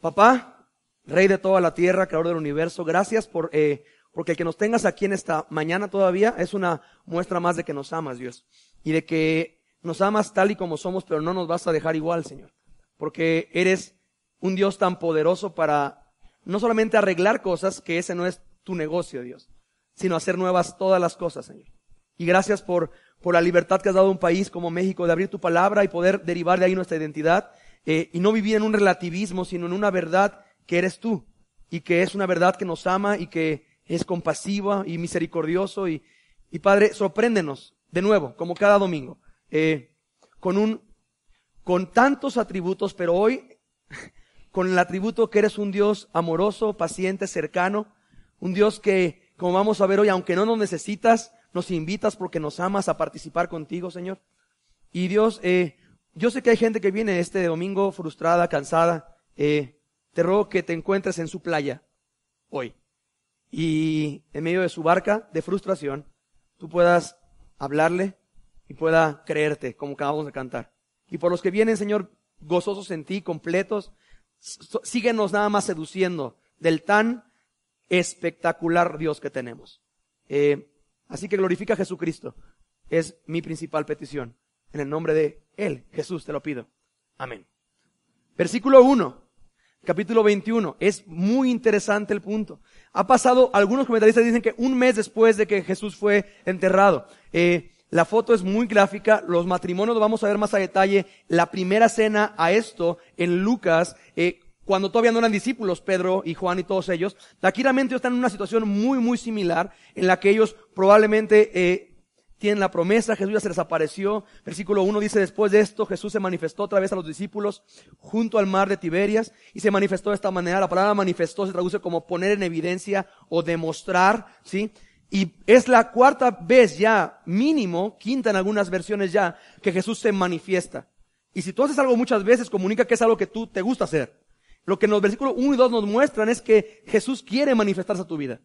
Papá, Rey de toda la tierra, Creador del universo, gracias por, eh, porque el que nos tengas aquí en esta mañana todavía es una muestra más de que nos amas, Dios. Y de que nos amas tal y como somos, pero no nos vas a dejar igual, Señor. Porque eres un Dios tan poderoso para no solamente arreglar cosas, que ese no es tu negocio, Dios, sino hacer nuevas todas las cosas, Señor. Y gracias por, por la libertad que has dado a un país como México de abrir tu palabra y poder derivar de ahí nuestra identidad eh, y no vivir en un relativismo, sino en una verdad que eres tú y que es una verdad que nos ama y que es compasiva y misericordioso. Y, y Padre, sorpréndenos de nuevo, como cada domingo, eh, con, un, con tantos atributos, pero hoy con el atributo que eres un Dios amoroso, paciente, cercano, un Dios que, como vamos a ver hoy, aunque no nos necesitas, nos invitas porque nos amas a participar contigo, Señor. Y Dios, eh, yo sé que hay gente que viene este domingo frustrada, cansada. Eh, te ruego que te encuentres en su playa hoy. Y en medio de su barca de frustración, tú puedas hablarle y pueda creerte, como acabamos de cantar. Y por los que vienen, Señor, gozosos en ti, completos, síguenos nada más seduciendo del tan espectacular Dios que tenemos. Eh, así que glorifica a Jesucristo. Es mi principal petición. En el nombre de Él, Jesús, te lo pido. Amén. Versículo 1, capítulo 21. Es muy interesante el punto. Ha pasado, algunos comentaristas dicen que un mes después de que Jesús fue enterrado. Eh, la foto es muy gráfica, los matrimonios vamos a ver más a detalle. La primera cena a esto en Lucas, eh, cuando todavía no eran discípulos, Pedro y Juan y todos ellos. Tranquilamente ellos están en una situación muy, muy similar, en la que ellos probablemente eh, tienen la promesa, Jesús ya se les apareció. Versículo 1 dice, después de esto Jesús se manifestó otra vez a los discípulos junto al mar de Tiberias y se manifestó de esta manera. La palabra manifestó se traduce como poner en evidencia o demostrar, ¿sí? Y es la cuarta vez ya, mínimo, quinta en algunas versiones ya, que Jesús se manifiesta. Y si tú haces algo muchas veces, comunica que es algo que tú te gusta hacer. Lo que en los versículos 1 y 2 nos muestran es que Jesús quiere manifestarse a tu vida.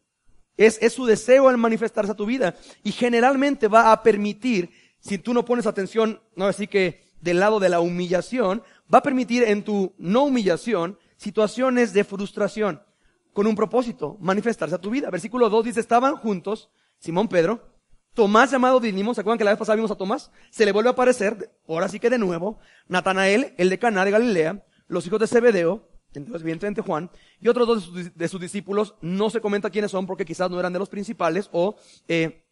Es, es su deseo al manifestarse a tu vida. Y generalmente va a permitir, si tú no pones atención, no así que del lado de la humillación, va a permitir en tu no humillación situaciones de frustración con un propósito, manifestarse a tu vida. Versículo 2 dice, estaban juntos Simón Pedro, Tomás llamado Dinimo, ¿se acuerdan que la vez pasada vimos a Tomás? Se le vuelve a aparecer, ahora sí que de nuevo, Natanael, el de Caná de Galilea, los hijos de Zebedeo, entonces evidentemente Juan, y otros dos de sus, discípulos, no se comenta quiénes son porque quizás no eran de los principales o eh,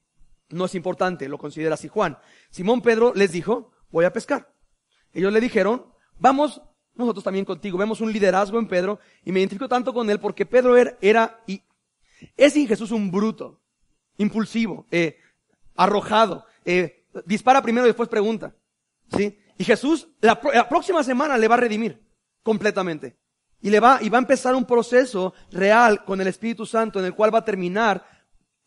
no es importante, lo considera así Juan. Simón Pedro les dijo, voy a pescar. Ellos le dijeron, vamos nosotros también contigo. Vemos un liderazgo en Pedro y me identifico tanto con él porque Pedro er-, era, era y es en Jesús un bruto, impulsivo, eh, arrojado, eh, dispara primero y después pregunta. ¿sí? Y Jesús la próxima semana le va a redimir completamente. Y, le va, y va a empezar un proceso real con el Espíritu Santo en el cual va a terminar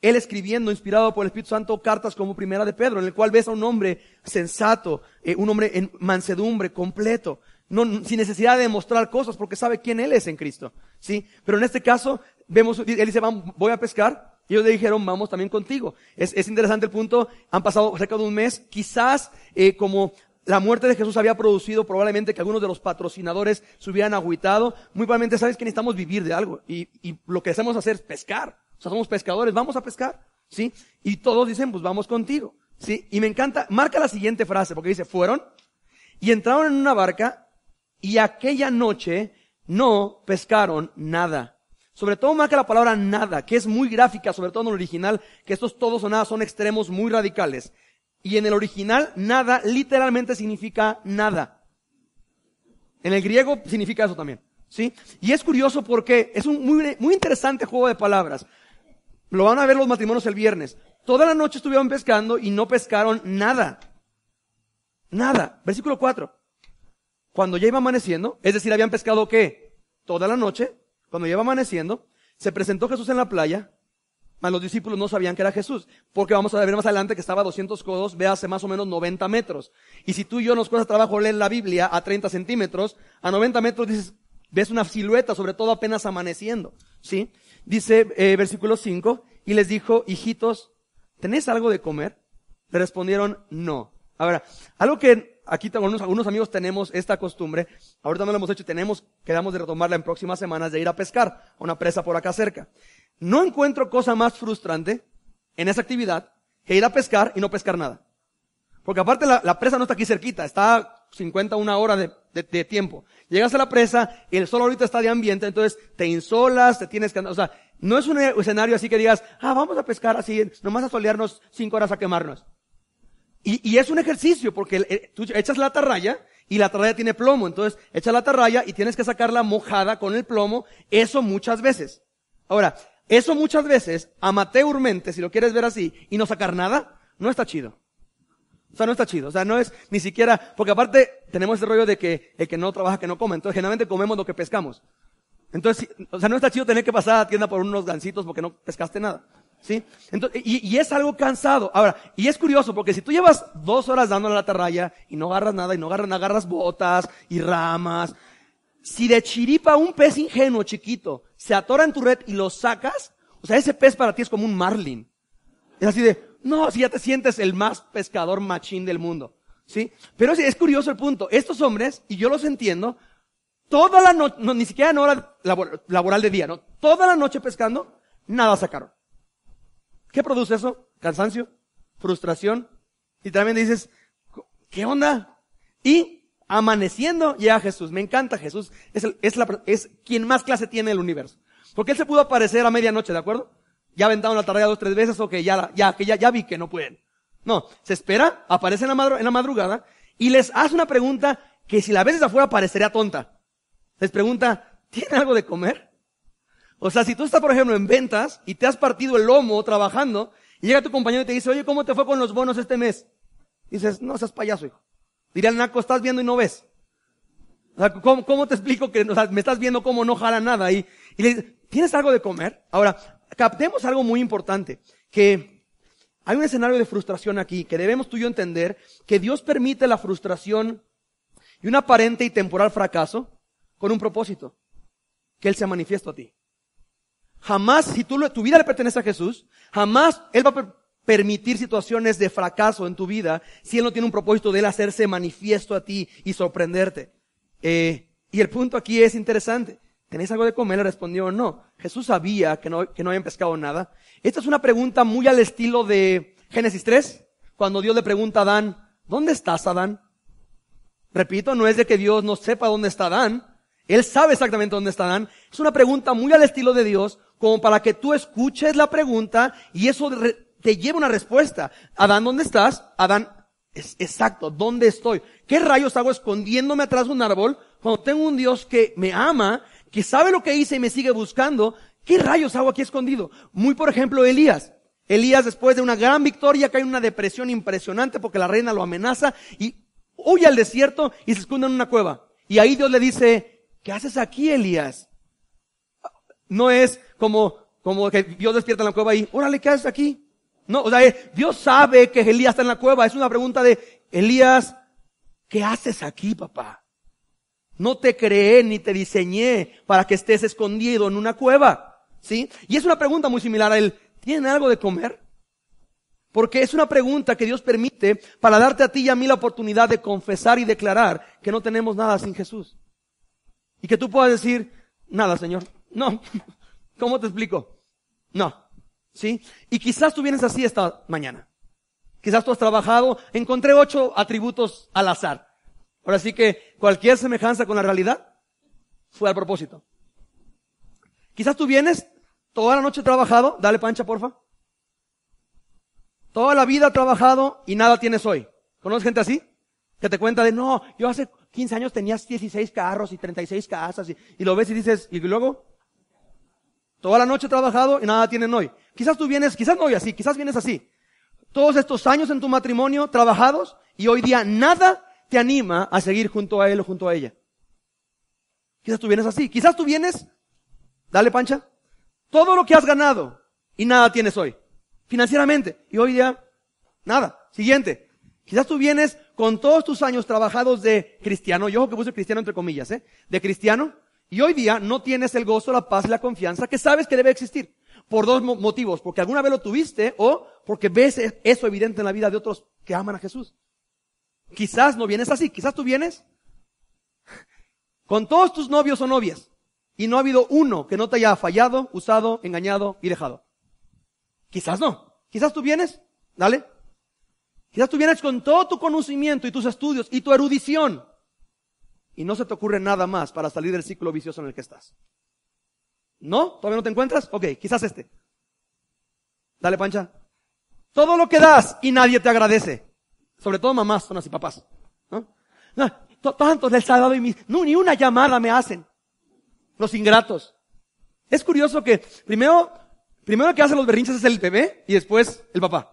él escribiendo, inspirado por el Espíritu Santo, cartas como primera de Pedro, en el cual ves a un hombre sensato, eh, un hombre en mansedumbre, completo, no, sin necesidad de mostrar cosas porque sabe quién él es en Cristo. ¿sí? Pero en este caso, vemos, él dice, voy a pescar. Y ellos le dijeron, vamos también contigo. Es, es interesante el punto, han pasado cerca de un mes, quizás eh, como la muerte de Jesús había producido probablemente que algunos de los patrocinadores se hubieran agüitado. Muy probablemente sabes que necesitamos vivir de algo. Y, lo que hacemos hacer es pescar. O sea, somos pescadores, vamos a pescar. ¿Sí? Y todos dicen, pues vamos contigo. ¿Sí? Y me encanta, marca la siguiente frase, porque dice, fueron y entraron en una barca y aquella noche no pescaron nada. Sobre todo marca la palabra nada, que es muy gráfica, sobre todo en el original, que estos todos o nada son extremos muy radicales. Y en el original, nada literalmente significa nada. En el griego significa eso también. ¿Sí? Y es curioso porque es un muy, muy interesante juego de palabras. Lo van a ver los matrimonios el viernes. Toda la noche estuvieron pescando y no pescaron nada. Nada. Versículo 4. Cuando ya iba amaneciendo, es decir, habían pescado qué? Toda la noche. Cuando ya iba amaneciendo, se presentó Jesús en la playa mas los discípulos no sabían que era Jesús, porque vamos a ver más adelante que estaba a 200 codos, hace más o menos 90 metros. Y si tú y yo nos cuesta trabajo leer la Biblia a 30 centímetros, a 90 metros dices, ves una silueta, sobre todo apenas amaneciendo, ¿sí? Dice, eh, versículo 5, y les dijo, hijitos, ¿tenés algo de comer? Le respondieron, no. Ahora, algo que aquí algunos, algunos amigos tenemos esta costumbre, ahorita no lo hemos hecho, tenemos, quedamos de retomarla en próximas semanas, de ir a pescar a una presa por acá cerca. No encuentro cosa más frustrante en esa actividad que ir a pescar y no pescar nada. Porque aparte la, presa no está aquí cerquita, está a 50, una hora de, tiempo. Llegas a la presa y el sol ahorita está de ambiente, entonces te insolas, te tienes que andar. O sea, no es un escenario así que digas, ah, vamos a pescar así, nomás a solearnos cinco horas a quemarnos. Y, es un ejercicio, porque eh, tú echas la atarraya y la atarraya tiene plomo, entonces echas la atarraya y tienes que sacarla mojada con el plomo, eso muchas veces. Ahora, eso muchas veces, amateurmente, si lo quieres ver así, y no sacar nada, no está chido. O sea, no está chido. O sea, no es ni siquiera, porque aparte tenemos ese rollo de que el que no trabaja, que no come. Entonces, generalmente comemos lo que pescamos. Entonces, o sea, no está chido tener que pasar a tienda por unos gancitos porque no pescaste nada. ¿Sí? Entonces, y, es algo cansado. Ahora, y es curioso porque si tú llevas dos horas dándole a la atarraya y no agarras nada y no agarras, agarras botas y ramas, si de chiripa un pez ingenuo chiquito se atora en tu red y lo sacas, o sea, ese pez para ti es como un marlin. Es así de, no, si ya te sientes el más pescador machín del mundo. ¿Sí? Pero es, curioso el punto. Estos hombres, y yo los entiendo, toda la noche, no, ni siquiera en hora laboral de día, ¿no? Toda la noche pescando, nada sacaron. ¿Qué produce eso? Cansancio, frustración, y también dices, ¿qué onda? Y Amaneciendo llega Jesús. Me encanta Jesús. Es, la, es quien más clase tiene en el universo. Porque él se pudo aparecer a medianoche, ¿de acuerdo? Ya aventaron la tarea dos, tres veces, o que ya, ya, que ya, ya vi que no pueden. No, se espera, aparece en la, madrugada y les hace una pregunta que si la ves desde afuera parecería tonta. Les pregunta, ¿tiene algo de comer? O sea, si tú estás, por ejemplo, en ventas y te has partido el lomo trabajando, y llega tu compañero y te dice, oye, ¿cómo te fue con los bonos este mes? dices, no seas payaso, hijo. Diría el naco, estás viendo y no ves. ¿cómo, te explico que me estás viendo como no jala nada? Y, y le dice, ¿tienes algo de comer? Ahora, captemos algo muy importante, que hay un escenario de frustración aquí, que debemos tú y yo entender, que Dios permite la frustración y un aparente y temporal fracaso con un propósito, que Él se manifiesto a ti. Jamás, si tú, tu vida le pertenece a Jesús, jamás Él va a permitir situaciones de fracaso en tu vida si Él no tiene un propósito de Él hacerse manifiesto a ti y sorprenderte. Eh, y el punto aquí es interesante. ¿Tenéis algo de comer? Le respondió, no. Jesús sabía que no, que no habían pescado nada. Esta es una pregunta muy al estilo de Génesis 3, cuando Dios le pregunta a Adán, ¿dónde estás, Adán? Repito, no es de que Dios no sepa dónde está Adán. Él sabe exactamente dónde está Adán. Es una pregunta muy al estilo de Dios, como para que tú escuches la pregunta y eso te lleva una respuesta. Adán, ¿dónde estás? Adán, es exacto, ¿dónde estoy? ¿Qué rayos hago escondiéndome atrás de un árbol cuando tengo un Dios que me ama, que sabe lo que hice y me sigue buscando? ¿Qué rayos hago aquí escondido? Muy por ejemplo Elías. Elías después de una gran victoria cae en una depresión impresionante porque la reina lo amenaza y huye al desierto y se esconde en una cueva. Y ahí Dios le dice, ¿qué haces aquí Elías? No es como, como que Dios despierta en la cueva y, órale, ¿qué haces aquí? No, o sea, Dios sabe que Elías está en la cueva. Es una pregunta de, Elías, ¿qué haces aquí, papá? No te creé ni te diseñé para que estés escondido en una cueva. ¿Sí? Y es una pregunta muy similar a él. ¿Tiene algo de comer? Porque es una pregunta que Dios permite para darte a ti y a mí la oportunidad de confesar y declarar que no tenemos nada sin Jesús. Y que tú puedas decir, nada, Señor. No. ¿Cómo te explico? No. ¿sí? Y quizás tú vienes así esta mañana. Quizás tú has trabajado, encontré ocho atributos al azar. Ahora sí que cualquier semejanza con la realidad fue al propósito. Quizás tú vienes toda la noche trabajado, dale pancha porfa. Toda la vida trabajado y nada tienes hoy. ¿Conoces gente así? Que te cuenta de, no, yo hace 15 años tenías 16 carros y 36 casas y, y lo ves y dices, y luego, toda la noche trabajado y nada tienen hoy. Quizás tú vienes, quizás no hoy así, quizás vienes así. Todos estos años en tu matrimonio trabajados y hoy día nada te anima a seguir junto a él o junto a ella. Quizás tú vienes así, quizás tú vienes, dale pancha, todo lo que has ganado y nada tienes hoy, financieramente, y hoy día nada. Siguiente, quizás tú vienes con todos tus años trabajados de cristiano, yo que puse cristiano entre comillas, ¿eh? de cristiano, y hoy día no tienes el gozo, la paz y la confianza que sabes que debe existir por dos motivos, porque alguna vez lo tuviste o porque ves e-, eso evidente en la vida de otros que aman a Jesús. Quizás no vienes así, quizás tú vienes con todos tus novios o novias y no ha habido uno que no te haya fallado, usado, engañado y dejado. Quizás no. Quizás tú vienes, dale. Quizás tú vienes con todo tu conocimiento y tus estudios y tu erudición y no se te ocurre nada más para salir del ciclo vicioso en el que estás. ¿No? ¿Todavía no te encuentras? Ok, quizás este. Dale, pancha. Todo lo que das y nadie te agradece. Sobre todo mamás, son así papás. ¿no? No, tantos les ha y mis, no, ni una llamada me hacen. Los ingratos. Es curioso que primero, primero que hacen los berrinches es el bebé y después el papá.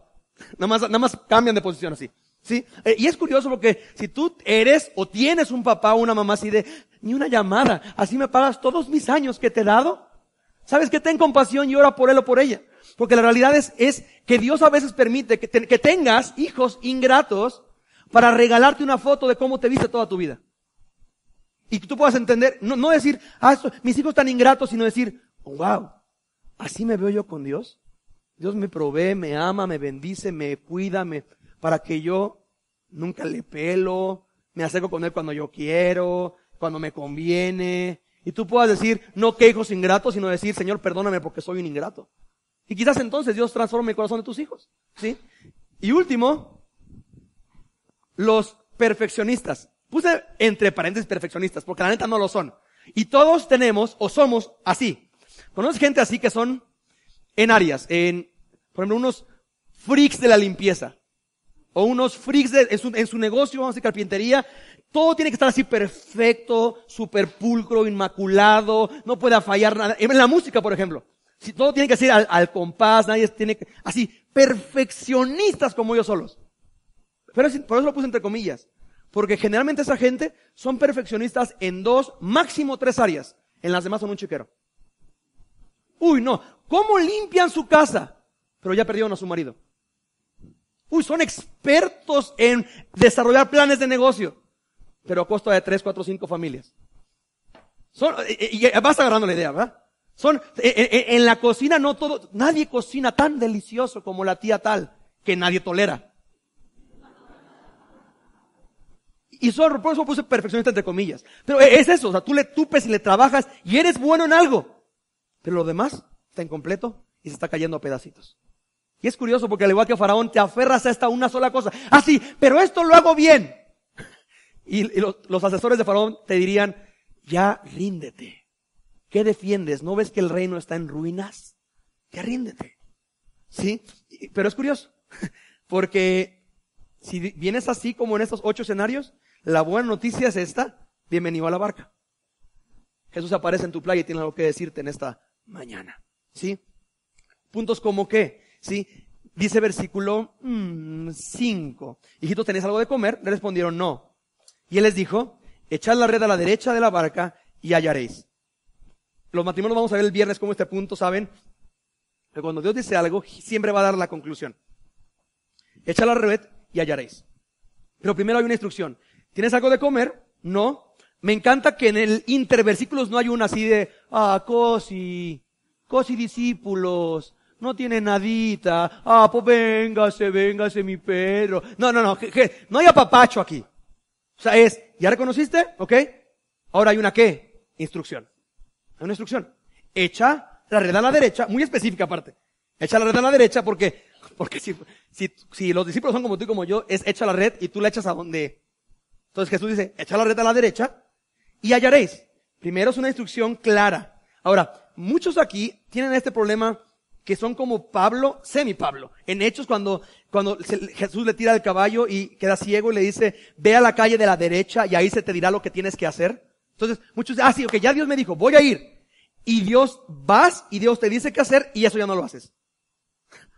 Nada más, nada más cambian de posición así. ¿Sí? Eh, y es curioso porque si tú eres o tienes un papá o una mamá así de, ni una llamada, así me pagas todos mis años que te he dado, ¿Sabes que Ten compasión y ora por él o por ella. Porque la realidad es, es que Dios a veces permite que, tengas hijos ingratos para regalarte una foto de cómo te viste toda tu vida. Y tú puedas entender, no, decir, ah, mis hijos están ingratos, sino decir, wow, así me veo yo con Dios. Dios me provee, me ama, me bendice, me cuida, me, para que yo nunca le pelo, me acerco con Él cuando yo quiero, cuando me conviene, y tú puedas decir, no que hijos ingratos, sino decir, Señor, perdóname porque soy un ingrato. Y quizás entonces Dios transforme el corazón de tus hijos. ¿Sí? Y último, los perfeccionistas. Puse entre paréntesis perfeccionistas, porque la neta no lo son. Y todos tenemos o somos así. Conoces gente así que son en áreas, en, por ejemplo, unos freaks de la limpieza. O unos freaks en, su, en su negocio, vamos a decir carpintería, todo tiene que estar así perfecto, super pulcro, inmaculado, no pueda fallar nada. En la música, por ejemplo. Si todo tiene que ser al, compás, nadie tiene que, así, perfeccionistas como ellos solos. Pero por eso lo puse entre comillas. Porque generalmente esa gente son perfeccionistas en dos, máximo tres áreas. En las demás son un chiquero. Uy, no. ¿Cómo limpian su casa? Pero ya perdieron a su marido. Uy, son expertos en desarrollar planes de negocio pero a costa de tres, cuatro, cinco familias. Son, eh, eh, y, eh, vas agarrando la idea, ¿verdad? Son, en, la cocina no todo, nadie cocina tan delicioso como la tía tal, que nadie tolera. Y solo por eso puse perfeccionista entre comillas. Pero es eso, o sea, tú le tupes y le trabajas y eres bueno en algo. Pero lo demás está incompleto y se está cayendo a pedacitos. Y es curioso porque al igual que Faraón te aferras a esta una sola cosa. Ah, sí, pero esto lo hago bien. Y, los, asesores de Faraón te dirían, ya ríndete. ¿Qué defiendes? ¿No ves que el reino está en ruinas? Ya ríndete. ¿Sí? Pero es curioso, porque si vienes así como en estos ocho escenarios, la buena noticia es esta, bienvenido a la barca. Jesús aparece en tu playa y tiene algo que decirte en esta mañana. ¿Sí? Puntos como qué, ¿sí? Dice versículo 5, mmm, hijitos, ¿tenéis algo de comer? Le respondieron, no. Y él les dijo, echad la red a la derecha de la barca y hallaréis. Los matrimonios vamos a ver el viernes como este punto, ¿saben? Pero cuando Dios dice algo, siempre va a dar la conclusión. Echad la red y hallaréis. Pero primero hay una instrucción. ¿Tienes algo de comer? No. Me encanta que en el interversículos no hay una así de, ah, cosi, cosi discípulos, no tiene nadita, ah, pues véngase, véngase mi Pedro. No, no, no, no hay apapacho aquí. O sea, es, ¿ya reconociste? ¿Ok? Ahora hay una qué? Instrucción. Hay una instrucción. Echa la red a la derecha, muy específica aparte. Echa la red a la derecha porque, porque si, si, si los discípulos son como tú y como yo, es echa la red y tú la echas a donde. Entonces Jesús dice, echa la red a la derecha y hallaréis. Primero es una instrucción clara. Ahora, muchos aquí tienen este problema que son como Pablo, semi Pablo. En Hechos, cuando, cuando Jesús le tira el caballo y queda ciego y le dice, ve a la calle de la derecha y ahí se te dirá lo que tienes que hacer. Entonces, muchos dicen, ah, sí, ok, ya Dios me dijo, voy a ir. Y Dios vas y Dios te dice qué hacer y eso ya no lo haces.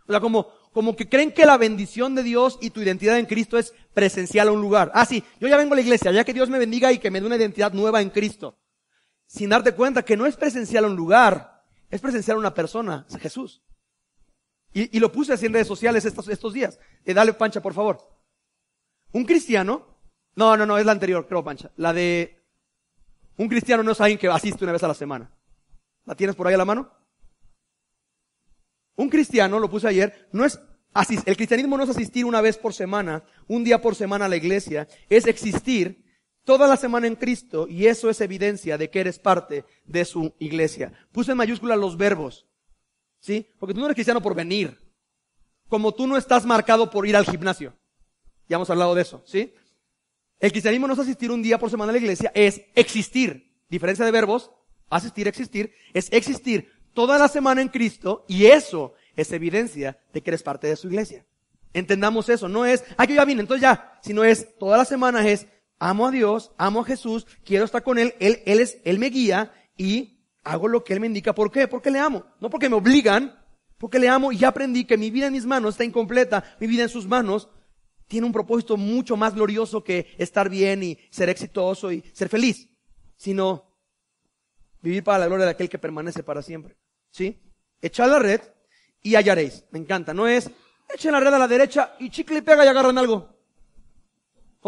O sea, como, como que creen que la bendición de Dios y tu identidad en Cristo es presencial a un lugar. Ah, sí, yo ya vengo a la iglesia, ya que Dios me bendiga y que me dé una identidad nueva en Cristo. Sin darte cuenta que no es presencial a un lugar, es presenciar a una persona, Jesús. Y, lo puse así en redes sociales estos, días. Eh, dale, Pancha, por favor. Un cristiano, no, no, no, es la anterior, creo, Pancha. La de, un cristiano no es alguien que asiste una vez a la semana. ¿La tienes por ahí a la mano? Un cristiano, lo puse ayer, no es el cristianismo no es asistir una vez por semana, un día por semana a la iglesia, es existir toda la semana en Cristo y eso es evidencia de que eres parte de su iglesia. Puse en mayúscula los verbos, ¿sí? Porque tú no eres cristiano por venir, como tú no estás marcado por ir al gimnasio. Ya hemos hablado de eso, ¿sí? El cristianismo no es asistir un día por semana a la iglesia, es existir. Diferencia de verbos, asistir, existir, es existir toda la semana en Cristo y eso es evidencia de que eres parte de su iglesia. Entendamos eso, no es, ah, yo ya vine, entonces ya, sino es, toda la semana es, amo a Dios, amo a Jesús, quiero estar con Él, Él, Él es, Él me guía y hago lo que Él me indica. ¿Por qué? Porque le amo. No porque me obligan, porque le amo y aprendí que mi vida en mis manos está incompleta, mi vida en sus manos tiene un propósito mucho más glorioso que estar bien y ser exitoso y ser feliz, sino vivir para la gloria de aquel que permanece para siempre. ¿Sí? Echad la red y hallaréis. Me encanta, no es echen la red a la derecha y chicle y pega y agarran algo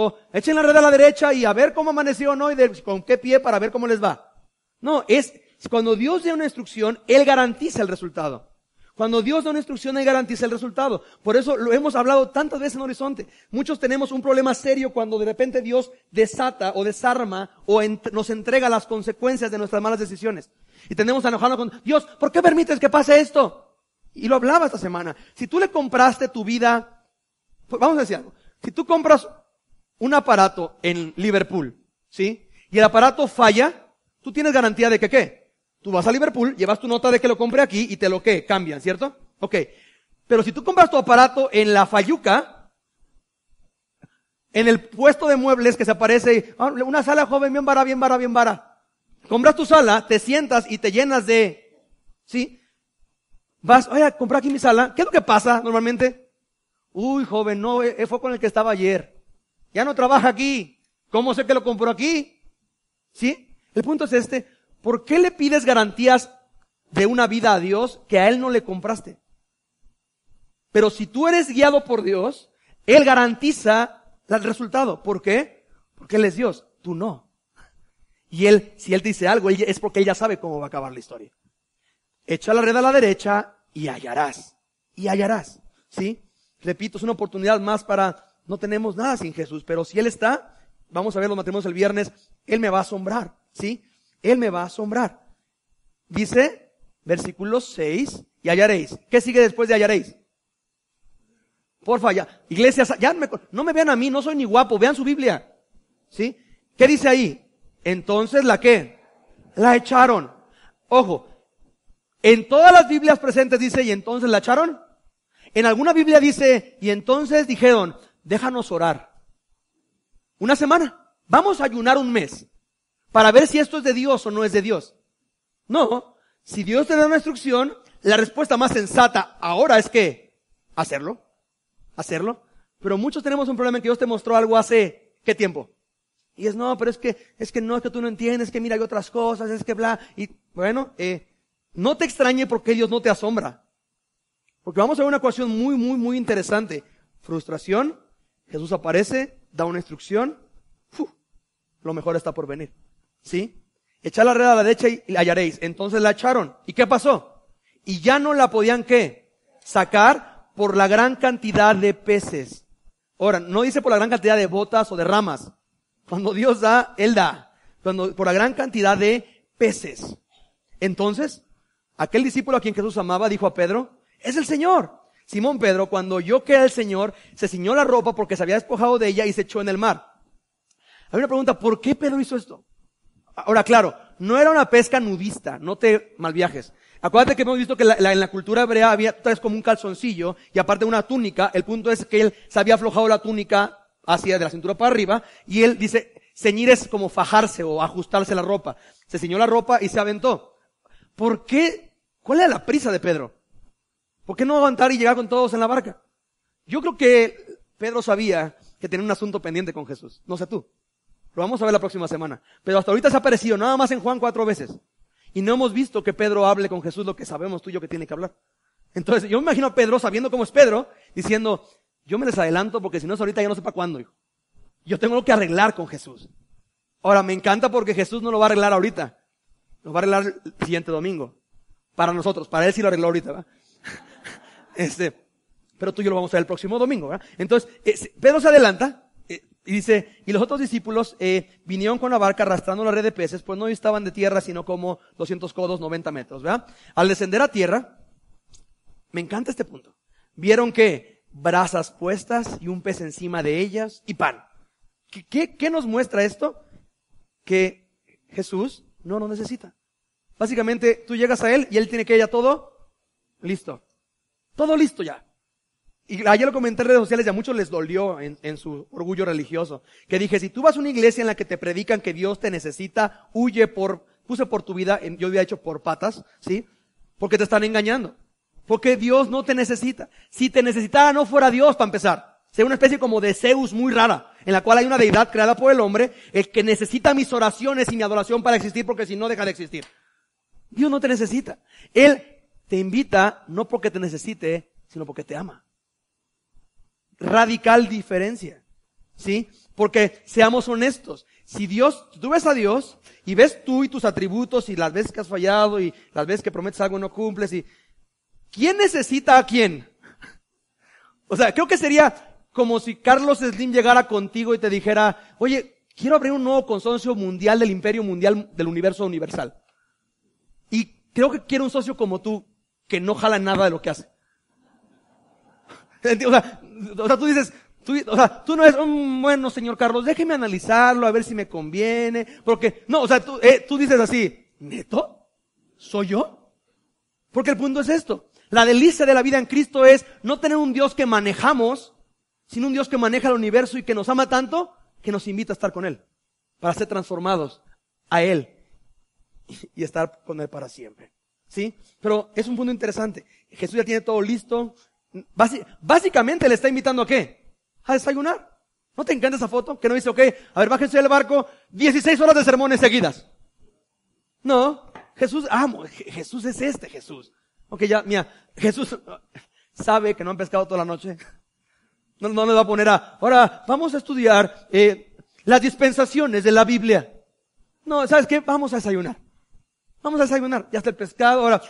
o oh, echen la red a la derecha y a ver cómo amaneció, ¿no? Y con qué pie para ver cómo les va. No, es cuando Dios da una instrucción, Él garantiza el resultado. Cuando Dios da una instrucción, Él garantiza el resultado. Por eso lo hemos hablado tantas veces en Horizonte. Muchos tenemos un problema serio cuando de repente Dios desata o desarma o nos entrega las consecuencias de nuestras malas decisiones. Y tenemos a enojarnos con Dios, ¿por qué permites que pase esto? Y lo hablaba esta semana. Si tú le compraste tu vida, pues, vamos a decir algo. Si tú compras un aparato en Liverpool, ¿sí? Y el aparato falla, tú tienes garantía de que qué? Tú vas a Liverpool, llevas tu nota de que lo compré aquí y te lo que cambian, ¿cierto? Ok. Pero si tú compras tu aparato en la falluca en el puesto de muebles que se aparece, ah, una sala joven, bien vara, bien vara, bien vara. Compras tu sala, te sientas y te llenas de, ¿sí? Vas, oye, comprar aquí mi sala. ¿Qué es lo que pasa normalmente? Uy, joven, no, eh, eh, fue con el que estaba ayer. Ya no trabaja aquí. ¿Cómo sé que lo compró aquí? ¿Sí? El punto es este. ¿Por qué le pides garantías de una vida a Dios que a Él no le compraste? Pero si tú eres guiado por Dios, Él garantiza el resultado. ¿Por qué? Porque Él es Dios, tú no. Y Él, si Él dice algo, es porque Él ya sabe cómo va a acabar la historia. Echa la red a la derecha y hallarás. Y hallarás. ¿Sí? Repito, es una oportunidad más para no tenemos nada sin Jesús, pero si Él está, vamos a ver los matrimonios el viernes, Él me va a asombrar, ¿sí? Él me va a asombrar. Dice, versículo 6, y hallaréis. ¿Qué sigue después de hallaréis? Porfa, ya, iglesias, ya no me vean a mí, no soy ni guapo, vean su Biblia, ¿sí? ¿Qué dice ahí? Entonces, ¿la qué? La echaron. Ojo, en todas las Biblias presentes dice, y entonces la echaron. En alguna Biblia dice, y entonces dijeron, déjanos orar. Una semana. Vamos a ayunar un mes para ver si esto es de Dios o no es de Dios. No, si Dios te da una instrucción, la respuesta más sensata ahora es que hacerlo, hacerlo. Pero muchos tenemos un problema en que Dios te mostró algo hace qué tiempo. Y es no, pero es que es que no es que tú no entiendes, que mira hay otras cosas, es que bla. Y bueno, eh, no te extrañe porque Dios no te asombra, porque vamos a ver una ecuación muy muy muy interesante: frustración Jesús aparece, da una instrucción, lo mejor está por venir. ¿Sí? Echad la red a la derecha y la hallaréis. Entonces la echaron. ¿Y qué pasó? Y ya no la podían qué? Sacar por la gran cantidad de peces. Ahora, no dice por la gran cantidad de botas o de ramas. Cuando Dios da, Él da. Cuando, por la gran cantidad de peces. Entonces, aquel discípulo a quien Jesús amaba dijo a Pedro, es el Señor. Simón Pedro, cuando yo que era el Señor, se ciñó la ropa porque se había despojado de ella y se echó en el mar. Hay una pregunta, ¿por qué Pedro hizo esto? Ahora, claro, no era una pesca nudista, no te malviajes. Acuérdate que hemos visto que en la cultura hebrea había vez, como un calzoncillo y aparte una túnica. El punto es que él se había aflojado la túnica hacia de la cintura para arriba y él dice, ceñir es como fajarse o ajustarse la ropa. Se ciñó la ropa y se aventó. ¿Por qué? ¿Cuál era la prisa de Pedro? ¿Por qué no aguantar y llegar con todos en la barca? Yo creo que Pedro sabía que tenía un asunto pendiente con Jesús. No sé tú. Lo vamos a ver la próxima semana. Pero hasta ahorita se ha aparecido nada más en Juan cuatro veces. Y no hemos visto que Pedro hable con Jesús lo que sabemos tú y yo que tiene que hablar. Entonces, yo me imagino a Pedro, sabiendo cómo es Pedro, diciendo, yo me les adelanto porque si no es ahorita ya no sé para cuándo, hijo. Yo tengo que arreglar con Jesús. Ahora, me encanta porque Jesús no lo va a arreglar ahorita. Lo va a arreglar el siguiente domingo. Para nosotros, para él sí lo arregló ahorita, ¿verdad? Este, pero tú y yo lo vamos a ver el próximo domingo, ¿verdad? Entonces, Pedro se adelanta eh, y dice, y los otros discípulos eh, vinieron con la barca arrastrando la red de peces, pues no estaban de tierra, sino como 200 codos, 90 metros, ¿verdad? Al descender a tierra, me encanta este punto. Vieron que brasas puestas y un pez encima de ellas y pan. ¿Qué, qué, nos muestra esto? Que Jesús no lo necesita. Básicamente, tú llegas a Él y Él tiene que ella todo listo. Todo listo ya. Y ayer lo comenté en redes sociales y a muchos les dolió en, su orgullo religioso. Que dije, si tú vas a una iglesia en la que te predican que Dios te necesita, huye por, puse por tu vida, yo había hecho por patas, ¿sí? Porque te están engañando. Porque Dios no te necesita. Si te necesitara no fuera Dios para empezar. Sería una especie como de Zeus muy rara, en la cual hay una deidad creada por el hombre, el que necesita mis oraciones y mi adoración para existir, porque si no deja de existir. Dios no te necesita. Él te invita no porque te necesite, sino porque te ama. Radical diferencia. ¿Sí? Porque seamos honestos. Si Dios, tú ves a Dios y ves tú y tus atributos y las veces que has fallado y las veces que prometes algo y no cumples y ¿quién necesita a quién? O sea, creo que sería como si Carlos Slim llegara contigo y te dijera, "Oye, quiero abrir un nuevo consorcio mundial del Imperio Mundial del Universo Universal." Y creo que quiero un socio como tú que no jala nada de lo que hace. O sea, o sea tú dices, tú, o sea, tú no eres un mm, bueno, señor Carlos, déjeme analizarlo, a ver si me conviene, porque, no, o sea, tú, eh, tú dices así, ¿neto? ¿Soy yo? Porque el punto es esto. La delicia de la vida en Cristo es no tener un Dios que manejamos, sino un Dios que maneja el universo y que nos ama tanto que nos invita a estar con Él, para ser transformados a Él y estar con Él para siempre. ¿Sí? Pero es un punto interesante. Jesús ya tiene todo listo. básicamente le está invitando a qué? A desayunar. ¿No te encanta esa foto? Que no dice, ok, a ver, bájense del barco, 16 horas de sermones seguidas. No, Jesús, amo, ah, Jesús es este Jesús. Ok, ya, mira, Jesús sabe que no han pescado toda la noche. No, no va a poner a, ahora vamos a estudiar eh, las dispensaciones de la Biblia. No, ¿sabes qué? Vamos a desayunar. Vamos a desayunar, ya hasta el pescado. Ahora,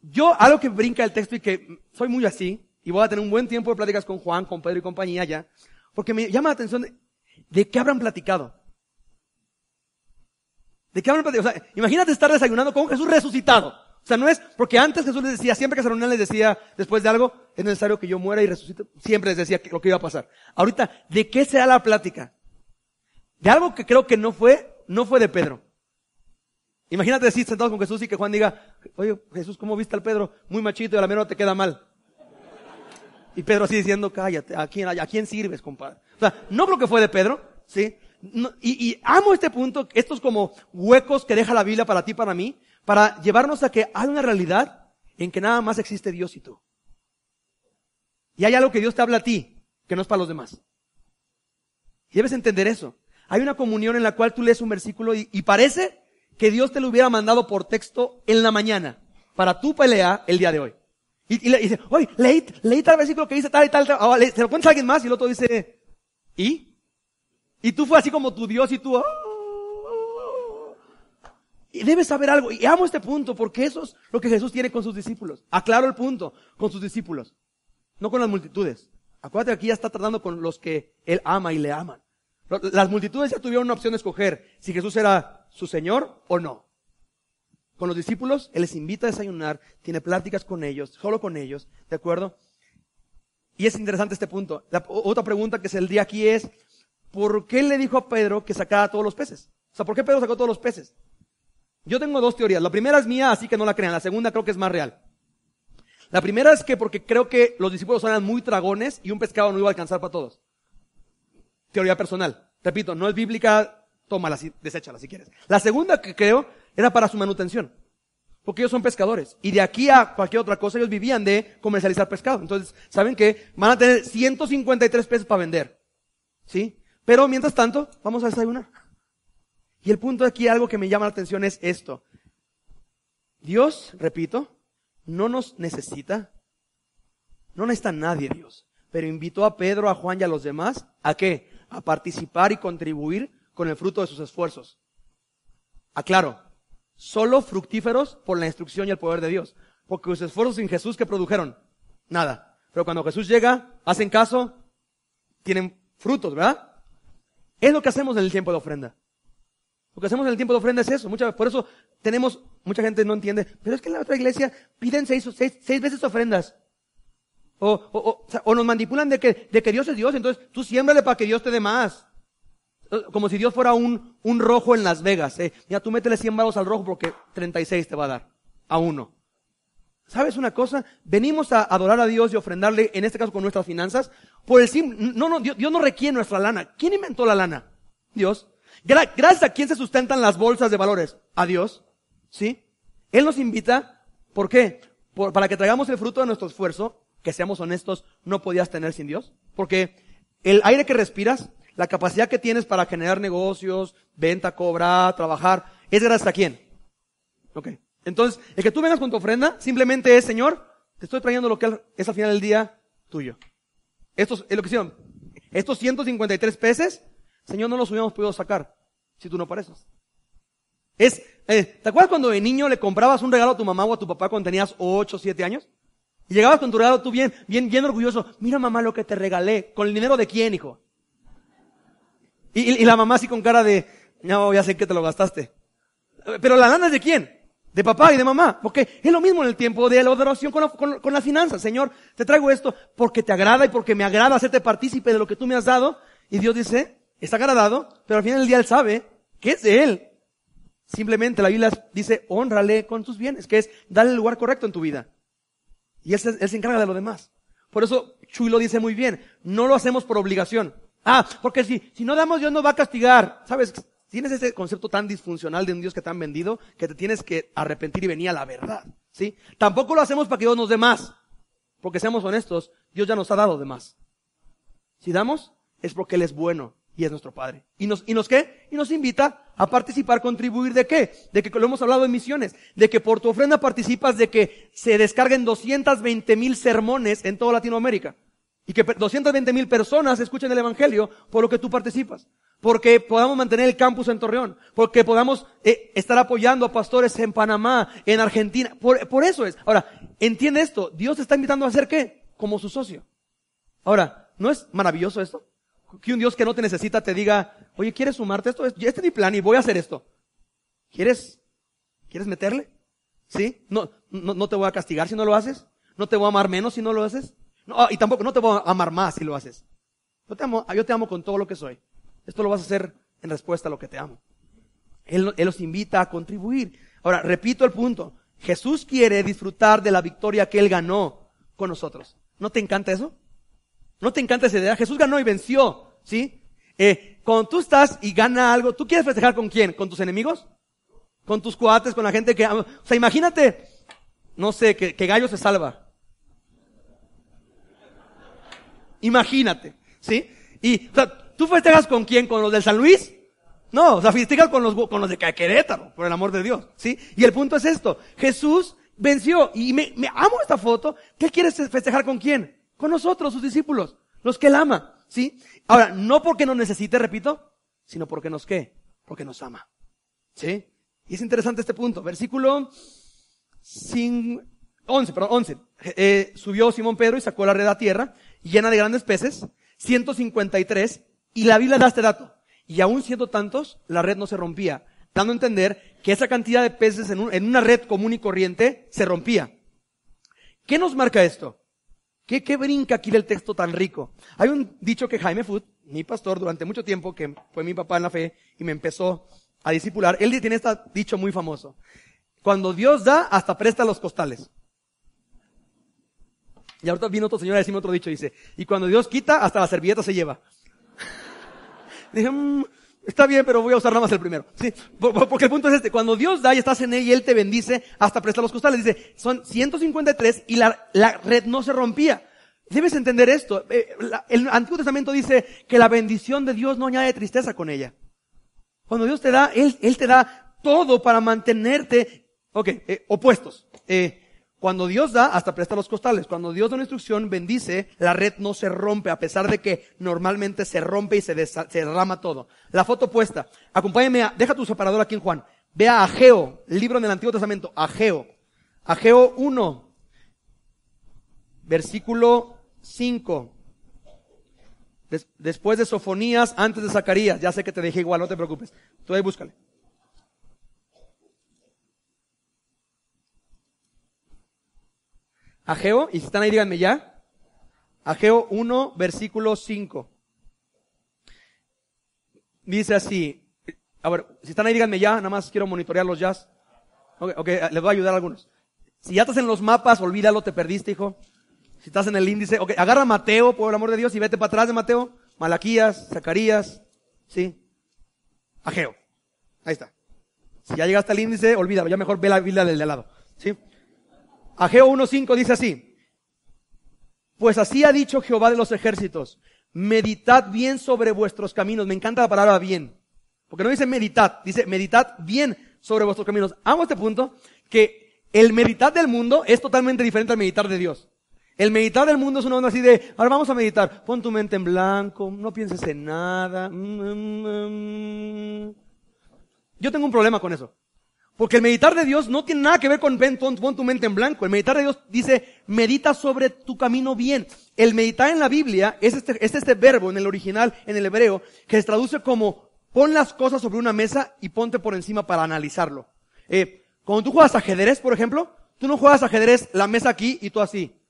yo, algo que brinca el texto y que soy muy así, y voy a tener un buen tiempo de pláticas con Juan, con Pedro y compañía ya, porque me llama la atención de, qué habrán platicado. ¿De qué habrán platicado? imagínate estar desayunando con Jesús resucitado. O sea, no es, porque antes Jesús les decía, siempre que se reunían les decía, después de algo, es necesario que yo muera y resucite. Siempre les decía lo que iba a pasar. Ahorita, ¿de qué será la plática? De algo que creo que no fue, no fue de Pedro. Imagínate decir sentados con Jesús y que Juan diga, oye, Jesús, ¿cómo viste al Pedro? Muy machito y a la menor te queda mal. Y Pedro así diciendo, cállate, ¿a quién, a quién sirves, compadre? O sea, no creo que fue de Pedro, ¿sí? y, amo este punto, estos como huecos que deja la Biblia para ti, para mí, para llevarnos a que hay una realidad en que nada más existe Dios y tú. Y hay algo que Dios te habla a ti, que no es para los demás. Y debes entender eso. Hay una comunión en la cual tú lees un versículo y parece que Dios te lo hubiera mandado por texto en la mañana para tu pelea el día de hoy. Y, le dice, oye, leí, leí tal versículo que dice tal y tal, se lo cuenta a alguien más y el otro dice, ¿y? Y tú fue así como tu Dios y tú, ah". Y debes saber algo. Y amo este punto porque eso es lo que Jesús tiene con sus discípulos. Aclaro el punto, con sus discípulos. No con las multitudes. Acuérdate que aquí ya está tratando con los que Él ama y le aman. Las multitudes ya tuvieron una opción de escoger si Jesús era su Señor o no. Con los discípulos, Él les invita a desayunar, tiene pláticas con ellos, solo con ellos, ¿de acuerdo? Y es interesante este punto. La, otra pregunta que se el día aquí es, ¿por qué le dijo a Pedro que sacara todos los peces? O sea, ¿por qué Pedro sacó todos los peces? Yo tengo dos teorías. La primera es mía, así que no la crean. La segunda creo que es más real. La primera es que porque creo que los discípulos eran muy dragones y un pescado no iba a alcanzar para todos teoría personal. Repito, no es bíblica, tómala, desecha deséchala si quieres. La segunda que creo era para su manutención. Porque ellos son pescadores. Y de aquí a cualquier otra cosa, ellos vivían de comercializar pescado. Entonces, ¿saben qué? Van a tener 153 pesos para vender. ¿Sí? Pero mientras tanto, vamos a desayunar. Y el punto aquí, algo que me llama la atención es esto. Dios, repito, no nos necesita. No necesita nadie Dios. Pero invitó a Pedro, a Juan y a los demás. ¿A qué? a participar y contribuir con el fruto de sus esfuerzos. Aclaro, solo fructíferos por la instrucción y el poder de Dios, porque sus esfuerzos sin Jesús que produjeron nada. Pero cuando Jesús llega, hacen caso, tienen frutos, ¿verdad? Es lo que hacemos en el tiempo de ofrenda. Lo que hacemos en el tiempo de ofrenda es eso. Muchas, por eso tenemos, mucha gente no entiende, pero es que en la otra iglesia piden seis, seis, seis veces ofrendas. O, o, nos manipulan de que, de que, Dios es Dios, entonces tú siémbrale para que Dios te dé más. Como si Dios fuera un, un rojo en Las Vegas. Eh. Mira, tú métele 100 balos al rojo porque 36 te va a dar. A uno. ¿Sabes una cosa? Venimos a adorar a Dios y ofrendarle, en este caso con nuestras finanzas, por el simple... No, no, Dios, no requiere nuestra lana. ¿Quién inventó la lana? Dios. gracias a quién se sustentan las bolsas de valores. A Dios. ¿Sí? Él nos invita, ¿por qué? Por, para que traigamos el fruto de nuestro esfuerzo que seamos honestos, no podías tener sin Dios. Porque el aire que respiras, la capacidad que tienes para generar negocios, venta, cobrar, trabajar, es gracias a quién. Ok. Entonces, el que tú vengas con tu ofrenda, simplemente es, Señor, te estoy trayendo lo que es al final del día tuyo. Estos, es lo que hicieron. Estos 153 peces, Señor, no los hubiéramos podido sacar si tú no pareces. Es, eh, ¿te acuerdas cuando de niño le comprabas un regalo a tu mamá o a tu papá cuando tenías 8 o 7 años? Y llegabas con tu regalo tú bien, bien, bien orgulloso. Mira mamá lo que te regalé. ¿Con el dinero de quién, hijo? Y, la mamá así con cara de, no, a sé que te lo gastaste. Pero la lana es de quién? De papá y de mamá. Porque es lo mismo en el tiempo de la adoración con, la, con, las finanzas. Señor, te traigo esto porque te agrada y porque me agrada hacerte partícipe de lo que tú me has dado. Y Dios dice, está agradado, pero al final del día Él sabe que es de Él. Simplemente la Biblia dice, honrale con tus bienes, que es darle el lugar correcto en tu vida. Y él se, encarga de lo demás. Por eso Chuy lo dice muy bien. No lo hacemos por obligación. Ah, porque si, si no damos, Dios nos va a castigar. ¿Sabes? Tienes ese concepto tan disfuncional de un Dios que te han vendido que te tienes que arrepentir y venir a la verdad. ¿Sí? Tampoco lo hacemos para que Dios nos dé más. Porque seamos honestos, Dios ya nos ha dado de más. Si damos, es porque Él es bueno y es nuestro Padre. ¿Y nos, ¿Y nos qué? Y nos invita a participar, contribuir de qué? De que lo hemos hablado en misiones, de que por tu ofrenda participas de que se descarguen 220 mil sermones en toda Latinoamérica. Y que 220 mil personas escuchen el Evangelio por lo que tú participas. Porque podamos mantener el campus en Torreón. Porque podamos eh, estar apoyando a pastores en Panamá, en Argentina. Por, por eso es. Ahora, entiende esto. Dios te está invitando a hacer qué? Como su socio. Ahora, ¿no es maravilloso esto? que un Dios que no te necesita te diga, oye, ¿quieres sumarte a esto? Este es mi plan y voy a hacer esto. ¿Quieres? ¿Quieres meterle? ¿Sí? No, no, no te voy a castigar si no lo haces. No te voy a amar menos si no lo haces. No, ah, y tampoco, no te voy a amar más si lo haces. Yo te amo, yo te amo con todo lo que soy. Esto lo vas a hacer en respuesta a lo que te amo. Él, él los invita a contribuir. Ahora, repito el punto. Jesús quiere disfrutar de la victoria que Él ganó con nosotros. ¿No te encanta eso? ¿No te encanta esa idea? Jesús ganó y venció, ¿sí? Eh, cuando tú estás y gana algo, ¿tú quieres festejar con quién? ¿Con tus enemigos? ¿Con tus cuates? ¿Con la gente que... O sea, imagínate, no sé, que, Gallo se salva. Imagínate, ¿sí? Y, o sea, ¿tú festejas con quién? ¿Con los del San Luis? No, o sea, festejas con los, con los de Querétaro, por el amor de Dios, ¿sí? Y el punto es esto, Jesús venció, y me, me amo esta foto, ¿qué quieres festejar con quién? Con nosotros, sus discípulos, los que él ama, ¿sí? Ahora, no porque nos necesite, repito, sino porque nos qué? Porque nos ama. ¿Sí? Y es interesante este punto. Versículo 11, perdón, 11. Eh, subió Simón Pedro y sacó la red a tierra, llena de grandes peces, 153, y la Biblia da este dato. Y aún siendo tantos, la red no se rompía, dando a entender que esa cantidad de peces en, en una red común y corriente se rompía. ¿Qué nos marca esto? ¿Qué, ¿Qué, brinca aquí del texto tan rico? Hay un dicho que Jaime Food, mi pastor durante mucho tiempo, que fue mi papá en la fe y me empezó a discipular, él tiene este dicho muy famoso. Cuando Dios da, hasta presta los costales. Y ahorita vino otro señor a decirme otro dicho, dice, y cuando Dios quita, hasta la servilleta se lleva. Dije, mmm, Está bien, pero voy a usar nada más el primero. ¿sí? Porque el punto es este. Cuando Dios da y estás en él y él te bendice, hasta presta los costales. Dice, son 153 y la, red no se rompía. Debes entender esto. Eh, el Antiguo Testamento dice que la bendición de Dios no añade tristeza con ella. Cuando Dios te da, Él, él te da todo para mantenerte, ok, eh, opuestos. Eh, cuando Dios da, hasta presta los costales. Cuando Dios da una instrucción, bendice, la red no se rompe, a pesar de que normalmente se rompe y se, derrama todo. La foto puesta. Acompáñame a, deja tu separador aquí en Juan. Ve a Ageo, libro del Antiguo Testamento, Ageo. Ageo 1, versículo 5. después de Sofonías, antes de Zacarías. Ya sé que te dije igual, no te preocupes. Tú ahí búscale. Ageo, y si están ahí, díganme ya. Ageo 1, versículo 5. Dice así. A ver, si están ahí, díganme ya, nada más quiero monitorear los jazz. Ok, okay les voy a ayudar a algunos. Si ya estás en los mapas, olvídalo, te perdiste, hijo. Si estás en el índice, ok, agarra a Mateo, por el amor de Dios, y vete para atrás de Mateo. Malaquías, Zacarías, ¿sí? Ageo. Ahí está. Si ya llegaste al índice, olvídalo, ya mejor ve la Biblia del de al lado, ¿sí? Ageo 1.5 dice así, pues así ha dicho Jehová de los ejércitos, meditad bien sobre vuestros caminos. Me encanta la palabra bien, porque no dice meditad, dice meditad bien sobre vuestros caminos. Amo este punto, que el meditar del mundo es totalmente diferente al meditar de Dios. El meditar del mundo es una onda así de, ahora vamos a meditar, pon tu mente en blanco, no pienses en nada. Mm, mm, mm". Yo tengo un problema con eso. Porque el meditar de Dios no tiene nada que ver con pon, tu mente en blanco. El meditar de Dios dice, medita sobre tu camino bien. El meditar en la Biblia es este, este verbo en el original, en el hebreo, que se traduce como pon las cosas sobre una mesa y ponte por encima para analizarlo. Eh, cuando tú juegas ajedrez, por ejemplo, tú no juegas ajedrez la mesa aquí y tú así.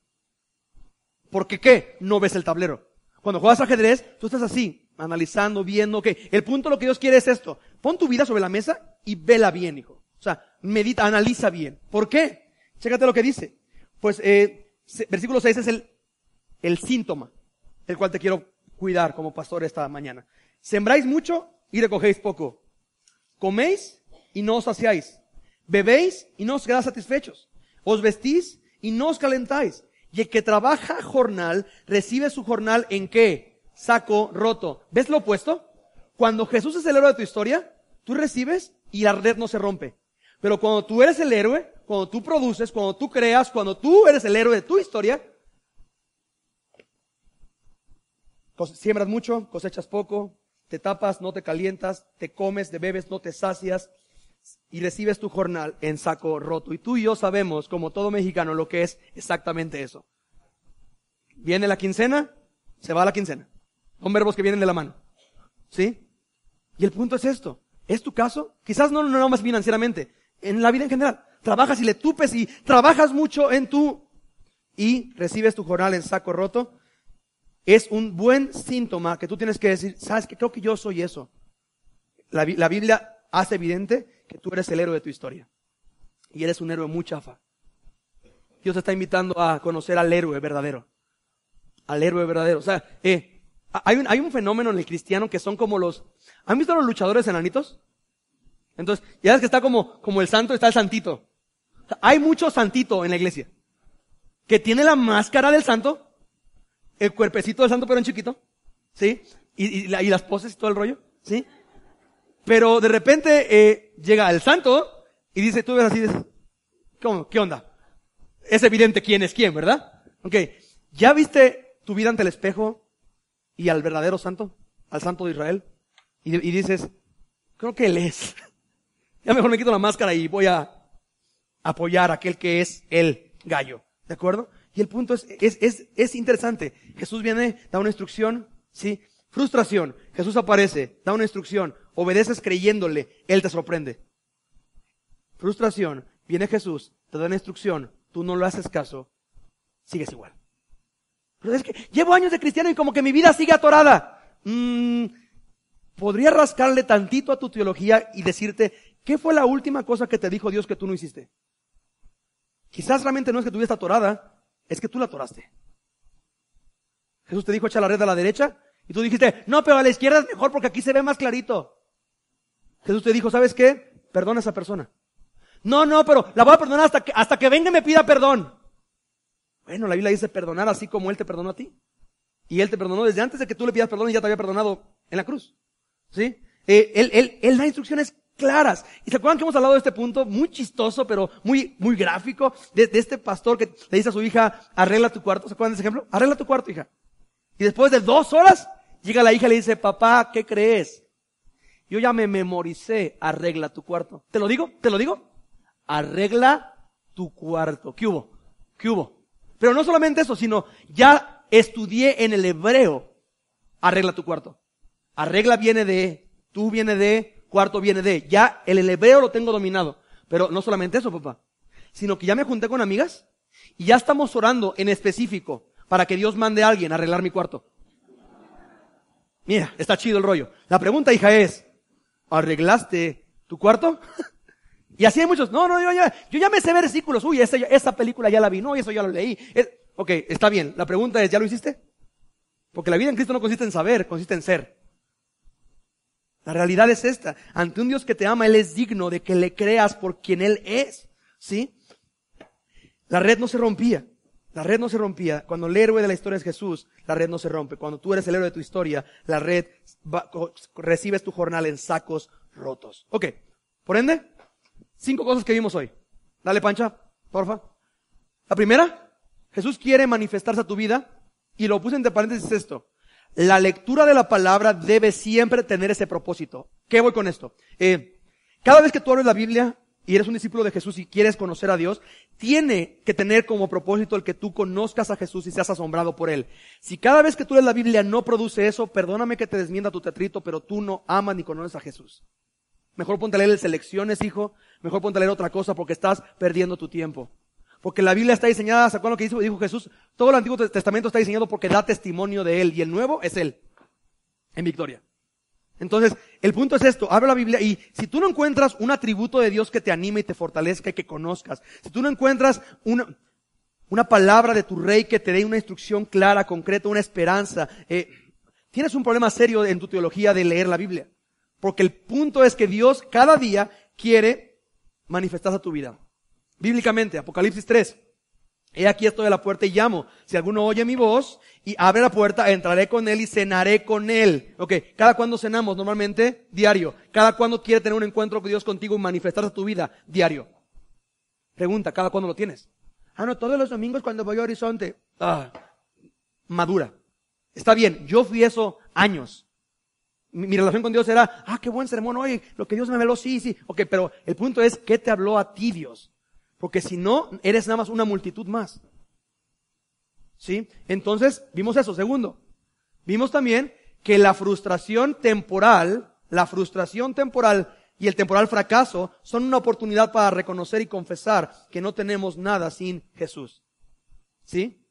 ¿Por qué? No ves el tablero. Cuando juegas ajedrez, tú estás así, analizando, viendo, ok. El punto lo que Dios quiere es esto. Pon tu vida sobre la mesa y vela bien, hijo. O sea, medita, analiza bien. ¿Por qué? Chécate lo que dice. Pues, eh, versículo 6 es el, el síntoma, el cual te quiero cuidar como pastor esta mañana. Sembráis mucho y recogéis poco. Coméis y no os saciáis. Bebéis y no os quedáis satisfechos. Os vestís y no os calentáis. Y el que trabaja jornal recibe su jornal en qué? Saco roto. ¿Ves lo opuesto? Cuando Jesús es el héroe de tu historia, tú recibes y la red no se rompe. Pero cuando tú eres el héroe, cuando tú produces, cuando tú creas, cuando tú eres el héroe de tu historia, siembras mucho, cosechas poco, te tapas, no te calientas, te comes, te bebes, no te sacias y recibes tu jornal en saco roto. Y tú y yo sabemos, como todo mexicano, lo que es exactamente eso. Viene la quincena, se va la quincena. Son verbos que vienen de la mano. ¿Sí? Y el punto es esto. ¿Es tu caso? Quizás no, no, no más financieramente, en la vida en general. Trabajas y le tupes y trabajas mucho en tu y recibes tu jornal en saco roto. Es un buen síntoma que tú tienes que decir, sabes que creo que yo soy eso. La, Biblia hace evidente que tú eres el héroe de tu historia. Y eres un héroe muy chafa. Dios te está invitando a conocer al héroe verdadero. Al héroe verdadero. O sea, eh, hay, un, hay un fenómeno en el cristiano que son como los... ¿Han visto los luchadores enanitos? Entonces, ya ves que está como, como el santo, está el santito. hay mucho santito en la iglesia. Que tiene la máscara del santo, el cuerpecito del santo pero en chiquito, ¿sí? Y, y, las poses y todo el rollo, ¿sí? Pero de repente eh, llega el santo y dice, tú ves así, dices, ¿cómo? ¿Qué onda? Es evidente quién es quién, ¿verdad? Ok, ¿ya viste tu vida ante el espejo y al verdadero santo, al santo de Israel? y dices, creo que él es. mejor me quito la máscara y voy a apoyar a aquel que es el gallo. ¿De acuerdo? Y el punto es, es, interesante. Jesús viene, da una instrucción, ¿sí? Frustración. Jesús aparece, da una instrucción, obedeces creyéndole, Él te sorprende. Frustración. Viene Jesús, te da una instrucción, tú no lo haces caso, sigues igual. Pero es que llevo años de cristiano y como que mi vida sigue atorada. Mm, Podría rascarle tantito a tu teología y decirte ¿Qué fue la última cosa que te dijo Dios que tú no hiciste? Quizás realmente no es que tuviste atorada, es que tú la atoraste. Jesús te dijo, echa la red a la derecha, y tú dijiste, no, pero a la izquierda es mejor porque aquí se ve más clarito. Jesús te dijo, ¿sabes qué? Perdona a esa persona. No, no, pero la voy a perdonar hasta que, hasta que venga y me pida perdón. Bueno, la Biblia dice perdonar así como Él te perdonó a ti. Y Él te perdonó desde antes de que tú le pidas perdón y ya te había perdonado en la cruz. ¿Sí? Eh, él, él, él da instrucciones claras. ¿Y se acuerdan que hemos hablado de este punto muy chistoso, pero muy, muy gráfico? De, este pastor que le dice a su hija, arregla tu cuarto. ¿Se acuerdan de ese ejemplo? Arregla tu cuarto, hija. Y después de dos horas, llega la hija y le dice, papá, ¿qué crees? Yo ya me memoricé, arregla tu cuarto. ¿Te lo digo? ¿Te lo digo? Arregla tu cuarto. ¿Qué hubo? ¿Qué hubo? Pero no solamente eso, sino ya estudié en el hebreo, arregla tu cuarto. Arregla viene de, tú viene de, cuarto viene de. Ya el hebreo lo tengo dominado. Pero no solamente eso, papá, sino que ya me junté con amigas y ya estamos orando en específico para que Dios mande a alguien a arreglar mi cuarto. Mira, está chido el rollo. La pregunta, hija, es, ¿arreglaste tu cuarto? y así hay muchos, no, no, yo ya, yo ya me sé versículos, uy, esa, película ya la vi, no, eso ya lo leí. Es, ok, está bien, la pregunta es, ¿ya lo hiciste? Porque la vida en Cristo no consiste en saber, consiste en ser. La realidad es esta. Ante un Dios que te ama, Él es digno de que le creas por quien Él es. ¿Sí? La red no se rompía. La red no se rompía. Cuando el héroe de la historia es Jesús, la red no se rompe. Cuando tú eres el héroe de tu historia, la red recibes tu jornal en sacos rotos. Ok. Por ende, cinco cosas que vimos hoy. Dale pancha, porfa. La primera, Jesús quiere manifestarse a tu vida y lo puse entre paréntesis esto la lectura de la palabra debe siempre tener ese propósito. ¿Qué voy con esto? Eh, cada vez que tú abres la Biblia y eres un discípulo de Jesús y quieres conocer a Dios, tiene que tener como propósito el que tú conozcas a Jesús y seas asombrado por Él. Si cada vez que tú lees la Biblia no produce eso, perdóname que te desmienda tu tetrito, pero tú no amas ni conoces a Jesús. Mejor ponte a leer selecciones, hijo. Mejor ponte a leer otra cosa porque estás perdiendo tu tiempo. Porque la Biblia está diseñada, ¿se acuerdan lo que dijo, dijo Jesús? Todo el Antiguo Testamento está diseñado porque da testimonio de Él y el nuevo es Él. En victoria. Entonces, el punto es esto, abre la Biblia y si tú no encuentras un atributo de Dios que te anime y te fortalezca y que conozcas, si tú no encuentras una, una palabra de tu rey que te dé una instrucción clara, concreta, una esperanza, eh, tienes un problema serio en tu teología de leer la Biblia. Porque el punto es que Dios cada día quiere manifestarse a tu vida. Bíblicamente, Apocalipsis 3. He aquí estoy de la puerta y llamo. Si alguno oye mi voz y abre la puerta, entraré con él y cenaré con él. Ok, ¿cada cuando cenamos normalmente? Diario. ¿Cada cuando quiere tener un encuentro con Dios contigo y manifestarse tu vida? Diario. Pregunta, ¿cada cuando lo tienes? Ah, no, todos los domingos cuando voy a Horizonte. Ah, madura. Está bien, yo fui eso años. Mi, relación con Dios era, ah, qué buen sermón hoy, lo que Dios me habló sí, sí. Ok, pero el punto es, ¿qué te habló a ti Dios? Porque si no, eres nada más una multitud más. ¿Sí? Entonces, vimos eso. Segundo, vimos también que la frustración temporal, la frustración temporal y el temporal fracaso son una oportunidad para reconocer y confesar que no tenemos nada sin Jesús. ¿Sí?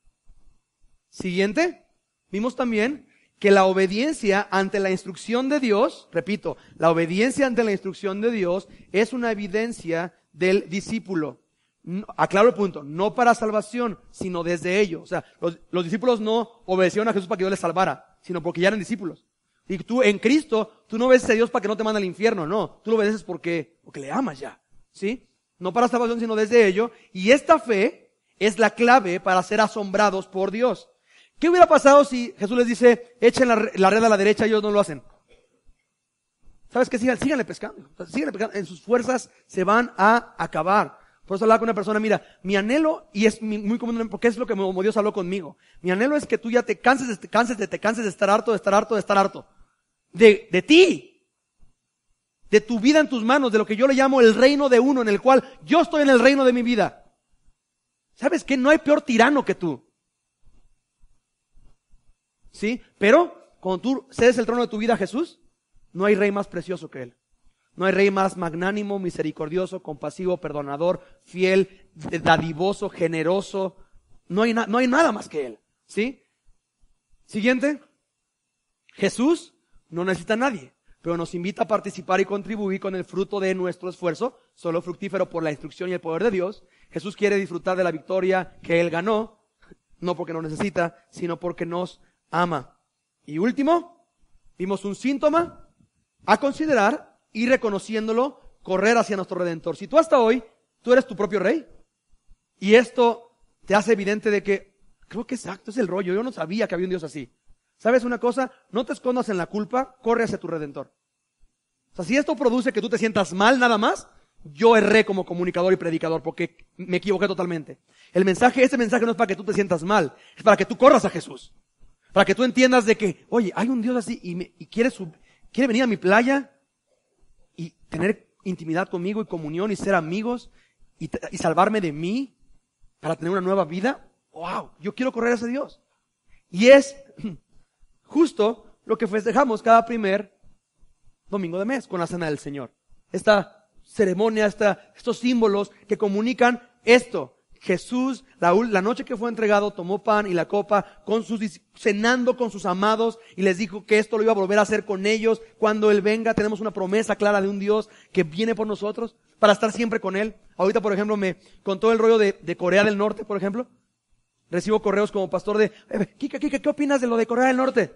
Siguiente, vimos también que la obediencia ante la instrucción de Dios, repito, la obediencia ante la instrucción de Dios es una evidencia del discípulo aclaro el punto, no para salvación, sino desde ellos. O sea, los, discípulos no obedecieron a Jesús para que Dios les salvara, sino porque ya eran discípulos. Y tú en Cristo, tú no obedeces a Dios para que no te mande al infierno, no. Tú lo obedeces porque, porque le amas ya. ¿Sí? No para salvación, sino desde ello. Y esta fe es la clave para ser asombrados por Dios. ¿Qué hubiera pasado si Jesús les dice, echen la, red a la derecha y ellos no lo hacen? ¿Sabes qué? síganle pescando. Síganle pescando. En sus fuerzas se van a acabar. Por eso hablaba con una persona, mira, mi anhelo, y es muy común, porque es lo que Dios habló conmigo, mi anhelo es que tú ya te canses, te canses, de, te de estar harto, de estar harto, de estar harto. De, de ti. De tu vida en tus manos, de lo que yo le llamo el reino de uno, en el cual yo estoy en el reino de mi vida. ¿Sabes qué? No hay peor tirano que tú. ¿Sí? Pero, cuando tú cedes el trono de tu vida a Jesús, no hay rey más precioso que Él. No hay rey más magnánimo, misericordioso, compasivo, perdonador, fiel, dadivoso, generoso. No hay, no hay nada más que Él. ¿Sí? Siguiente. Jesús no necesita a nadie, pero nos invita a participar y contribuir con el fruto de nuestro esfuerzo, solo fructífero por la instrucción y el poder de Dios. Jesús quiere disfrutar de la victoria que Él ganó, no porque nos necesita, sino porque nos ama. Y último, vimos un síntoma a considerar y reconociéndolo, correr hacia nuestro Redentor. Si tú hasta hoy, tú eres tu propio rey. Y esto te hace evidente de que, creo que exacto es el rollo. Yo no sabía que había un Dios así. ¿Sabes una cosa? No te escondas en la culpa, corre hacia tu Redentor. O sea, si esto produce que tú te sientas mal nada más, yo erré como comunicador y predicador porque me equivoqué totalmente. El mensaje, este mensaje no es para que tú te sientas mal, es para que tú corras a Jesús. Para que tú entiendas de que, oye, hay un Dios así y, me, quiere, quiere venir a mi playa, tener intimidad conmigo y comunión y ser amigos y, salvarme de mí para tener una nueva vida. ¡Wow! Yo quiero correr hacia Dios. Y es justo lo que festejamos cada primer domingo de mes con la cena del Señor. Esta ceremonia, esta, estos símbolos que comunican esto, Jesús, la, la, noche que fue entregado, tomó pan y la copa, con sus, cenando con sus amados, y les dijo que esto lo iba a volver a hacer con ellos. Cuando Él venga, tenemos una promesa clara de un Dios que viene por nosotros para estar siempre con Él. Ahorita, por ejemplo, me contó el rollo de, Corea del Norte, por ejemplo. Recibo correos como pastor de, eh, Kika, Kika, ¿qué opinas de lo de Corea del Norte?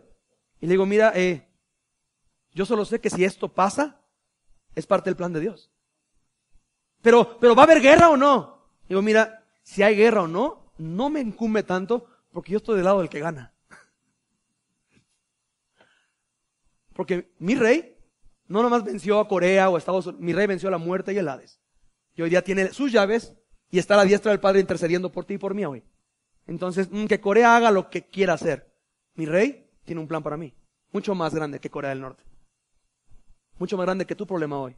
Y le digo, mira, eh, yo solo sé que si esto pasa, es parte del plan de Dios. Pero, pero ¿va a haber guerra o no? Digo, mira, si hay guerra o no, no me incumbe tanto porque yo estoy del lado del que gana. Porque mi rey no nomás venció a Corea o Estados Unidos, mi rey venció a la muerte y el Hades. Y hoy día tiene sus llaves y está a la diestra del Padre intercediendo por ti y por mí hoy. Entonces, mm, que Corea haga lo que quiera hacer. Mi rey tiene un plan para mí, mucho más grande que Corea del Norte. Mucho más grande que tu problema hoy.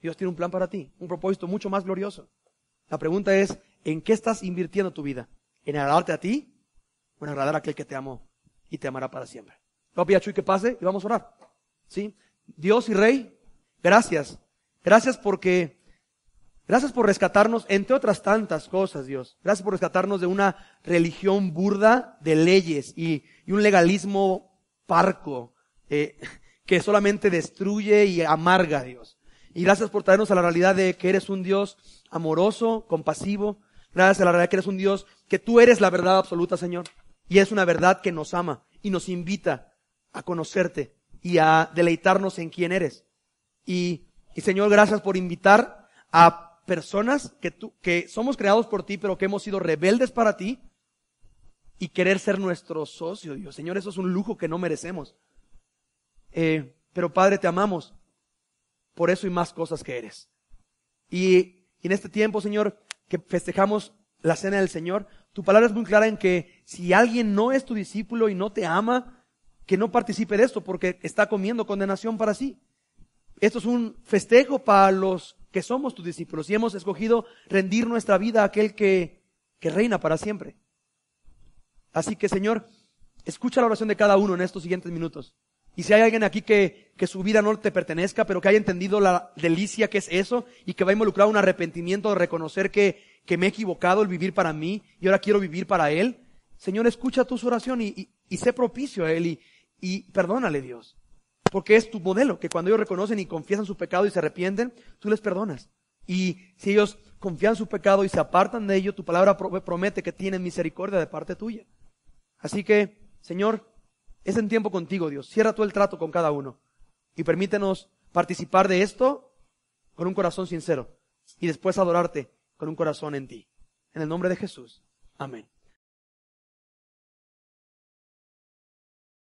Dios tiene un plan para ti, un propósito mucho más glorioso. La pregunta es, ¿En qué estás invirtiendo tu vida? ¿En agradarte a ti o en agradar a aquel que te amó y te amará para siempre? papi Chuy que pase y vamos a orar. ¿Sí? Dios y Rey, gracias. Gracias porque, gracias por rescatarnos, entre otras tantas cosas, Dios. Gracias por rescatarnos de una religión burda de leyes y, un legalismo parco eh, que solamente destruye y amarga a Dios. Y gracias por traernos a la realidad de que eres un Dios amoroso, compasivo, Gracias a la verdad que eres un Dios, que tú eres la verdad absoluta, Señor. Y es una verdad que nos ama y nos invita a conocerte y a deleitarnos en quién eres. Y, y Señor, gracias por invitar a personas que, tú, que somos creados por ti, pero que hemos sido rebeldes para ti y querer ser nuestro socio, Dios. Señor, eso es un lujo que no merecemos. Eh, pero Padre, te amamos por eso y más cosas que eres. Y y en este tiempo, Señor, que festejamos la cena del Señor, tu palabra es muy clara en que si alguien no es tu discípulo y no te ama, que no participe de esto porque está comiendo condenación para sí. Esto es un festejo para los que somos tus discípulos y hemos escogido rendir nuestra vida a aquel que, que reina para siempre. Así que, Señor, escucha la oración de cada uno en estos siguientes minutos. Y si hay alguien aquí que, que su vida no te pertenezca, pero que haya entendido la delicia que es eso y que va a involucrar un arrepentimiento de reconocer que, que me he equivocado el vivir para mí y ahora quiero vivir para Él, Señor, escucha tu oración y, y, sé propicio a Él y, y perdónale Dios. Porque es tu modelo, que cuando ellos reconocen y confiesan su pecado y se arrepienten, tú les perdonas. Y si ellos confían su pecado y se apartan de ello, tu palabra promete que tienen misericordia de parte tuya. Así que, Señor, es en tiempo contigo, Dios. Cierra tú el trato con cada uno y permítenos participar de esto con un corazón sincero y después adorarte con un corazón en ti. En el nombre de Jesús. Amén.